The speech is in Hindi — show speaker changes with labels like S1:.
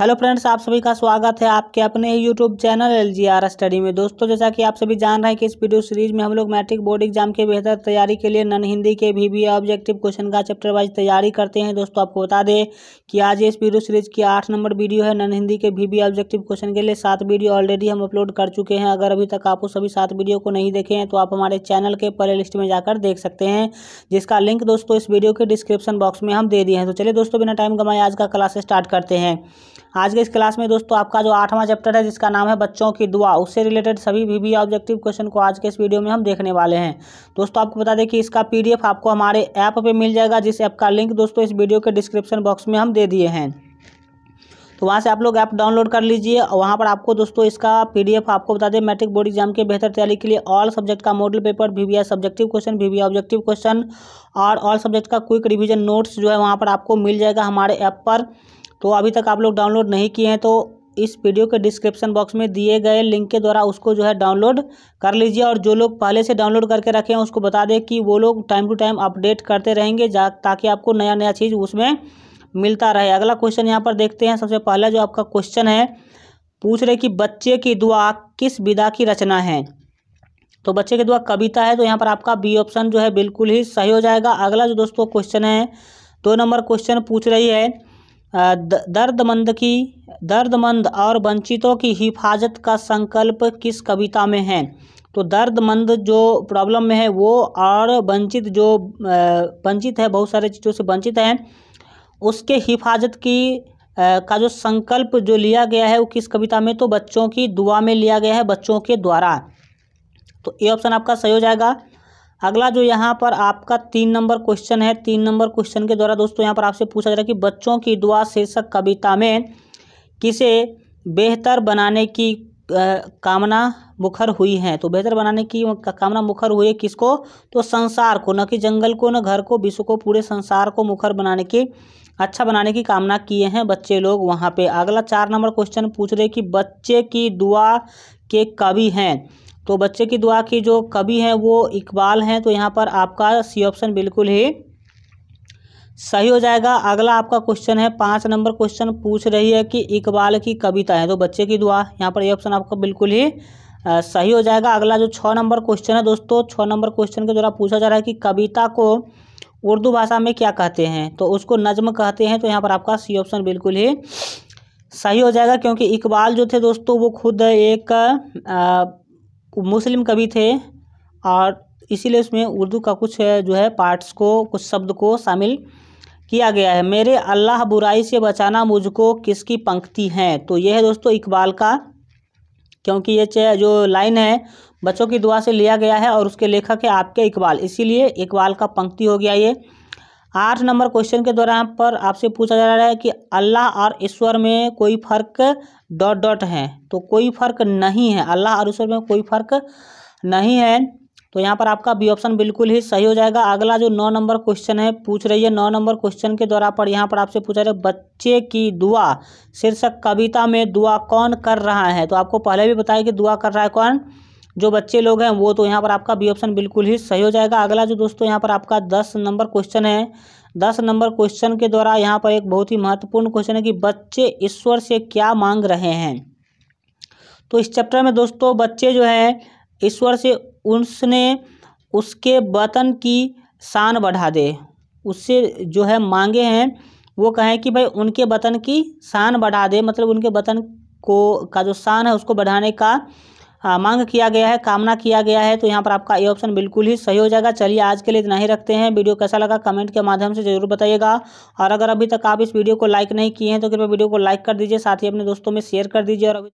S1: हेलो फ्रेंड्स आप सभी का स्वागत है आपके अपने YouTube channel L G R study में दोस्तों जैसा कि आप सभी जान रहे हैं कि इस वीडियो सीरीज में हम लोग मैट्रिक बोर्ड एग्जाम के बेहतर तैयारी के लिए नन हिंदी के भी वी ऑब्जेक्टिव क्वेश्चन का चैप्टर वाइज तैयारी करते हैं दोस्तों आपको बता दें कि आज इस वीडियो सीरीज की आठ नंबर वीडियो है नन हिंदी के भी ऑब्जेक्टिव क्वेश्चन के लिए सात वीडियो ऑलरेडी हम अपलोड कर चुके हैं अगर अभी तक आप सभी सात वीडियो को नहीं देखे हैं तो आप हमारे चैनल के प्ले लिस्ट में जाकर देख सकते हैं जिसका लिंक दोस्तों इस वीडियो के डिस्क्रिप्शन बॉक्स में हम दे दिए हैं तो चलिए दोस्तों बिना टाइम गमाए आज का क्लास स्टार्ट करते हैं आज के इस क्लास में दोस्तों आपका जो आठवां चैप्टर है जिसका नाम है बच्चों की दुआ उससे रिलेटेड सभी भी, भी ऑब्जेक्टिव क्वेश्चन को आज के इस वीडियो में हम देखने वाले हैं दोस्तों आपको बता दें कि इसका पी आपको हमारे ऐप पर मिल जाएगा जिस ऐप का लिंक दोस्तों इस वीडियो के डिस्क्रिप्शन बॉक्स में हम दे दिए हैं तो वहाँ से आप लोग ऐप डाउनलोड कर लीजिए और वहाँ पर आपको दोस्तों इसका पीडीएफ आपको बता दें मैट्रिक बोर्ड एग्जाम के बेहतर तैयारी के लिए ऑल सब्जेक्ट का model paper VVI subjective question वी ऑब्जेक्टिव क्वेश्चन और ऑल सब्जेक्ट का क्विक रिविजन नोट्स जो है वहाँ पर आपको मिल जाएगा हमारे ऐप पर तो अभी तक आप लोग डाउनलोड नहीं किए हैं तो इस वीडियो के डिस्क्रिप्शन बॉक्स में दिए गए लिंक के द्वारा उसको जो है डाउनलोड कर लीजिए और जो लोग पहले से डाउनलोड करके रखे हैं उसको बता दें कि वो लोग टाइम टू टाइम अपडेट करते रहेंगे ताकि आपको नया नया चीज़ उसमें मिलता रहे अगला क्वेश्चन यहाँ पर देखते हैं सबसे पहला जो आपका क्वेश्चन है पूछ रहे कि बच्चे की दुआ किस विधा की रचना है तो बच्चे की दुआ कविता है तो यहाँ पर आपका बी ऑप्शन जो है बिल्कुल ही सही हो जाएगा अगला जो दोस्तों क्वेश्चन है दो नंबर क्वेश्चन पूछ रही है दर्दमंद की दर्दमंद और वंचितों की हिफाजत का संकल्प किस कविता में है तो दर्दमंद जो प्रॉब्लम में है वो और वंचित जो वंचित है बहुत सारे चीज़ों से वंचित हैं उसके हिफाजत की का जो संकल्प जो लिया गया है वो किस कविता में तो बच्चों की दुआ में लिया गया है बच्चों के द्वारा तो ये ऑप्शन आपका सही हो जाएगा अगला जो यहाँ पर आपका तीन नंबर क्वेश्चन है तीन नंबर क्वेश्चन के द्वारा दोस्तों यहाँ पर आपसे पूछा जा रहा है कि बच्चों की दुआ शीर्षक कविता में किसे बेहतर बनाने की आ, कामना मुखर हुई है तो बेहतर बनाने की कामना मुखर हुई है किसको तो संसार को न कि जंगल को न घर को विश्व को पूरे संसार को मुखर बनाने की अच्छा बनाने की कामना किए हैं बच्चे लोग वहाँ पे अगला चार नंबर क्वेश्चन पूछ रहे कि बच्चे की दुआ के कवि हैं तो बच्चे की दुआ की जो कवि हैं वो इकबाल हैं तो यहाँ पर आपका सी ऑप्शन बिल्कुल ही सही हो जाएगा अगला आपका क्वेश्चन है पाँच नंबर क्वेश्चन पूछ रही है कि इकबाल की कविता है तो बच्चे की दुआ यहाँ पर ये ऑप्शन आपका बिल्कुल ही सही हो जाएगा अगला जो छः नंबर क्वेश्चन है दोस्तों छः नंबर क्वेश्चन के द्वारा पूछा जा रहा है कि कविता को उर्दू भाषा में क्या कहते हैं तो उसको नज्म कहते हैं तो यहाँ पर आपका सी ऑप्शन बिल्कुल ही सही हो जाएगा क्योंकि इकबाल जो थे दोस्तों वो खुद एक आ, मुस्लिम कवि थे और इसीलिए उसमें उर्दू का कुछ जो है पार्ट्स को कुछ शब्द को शामिल किया गया है मेरे अल्लाह बुराई से बचाना मुझको किसकी पंक्ति है तो यह है दोस्तों इकबाल का क्योंकि ये जो लाइन है बच्चों की दुआ से लिया गया है और उसके लेखक है आपके इकबाल इसीलिए इकबाल का पंक्ति हो गया ये आठ नंबर क्वेश्चन के द्वारा यहाँ पर आपसे पूछा जा रहा है कि अल्लाह और ईश्वर में कोई फर्क डॉट डॉट है तो कोई फर्क नहीं है अल्लाह और ईश्वर में कोई फर्क नहीं है तो यहाँ पर आपका बी ऑप्शन बिल्कुल ही सही हो जाएगा अगला जो नौ नंबर क्वेश्चन है पूछ रही है नौ नंबर क्वेश्चन के द्वारा पर यहाँ पर आपसे पूछा जाए बच्चे की दुआ शीर्षक कविता में दुआ कौन कर रहा है तो आपको पहले भी बताया कि दुआ कर रहा है कौन जो बच्चे लोग हैं वो तो यहाँ पर आपका बी ऑप्शन बिल्कुल ही सही हो जाएगा अगला जो दोस्तों यहाँ पर आपका दस नंबर क्वेश्चन है दस नंबर क्वेश्चन के द्वारा यहाँ पर एक बहुत ही महत्वपूर्ण क्वेश्चन है कि बच्चे ईश्वर से क्या मांग रहे हैं तो इस चैप्टर में दोस्तों बच्चे जो है ईश्वर से उसने उसके वतन की शान बढ़ा दे उससे जो है मांगे हैं वो कहें कि भाई उनके वतन की शान बढ़ा दे मतलब उनके वतन को का जो शान है उसको बढ़ाने का हाँ, मांग किया गया है कामना किया गया है तो यहाँ पर आपका ए ऑप्शन बिल्कुल ही सही हो जाएगा चलिए आज के लिए इतना ही रखते हैं वीडियो कैसा लगा कमेंट के माध्यम से जरूर बताइएगा और अगर अभी तक आप इस वीडियो को लाइक नहीं किए हैं तो कृपया वीडियो को लाइक कर दीजिए साथ ही अपने दोस्तों में शेयर कर दीजिए और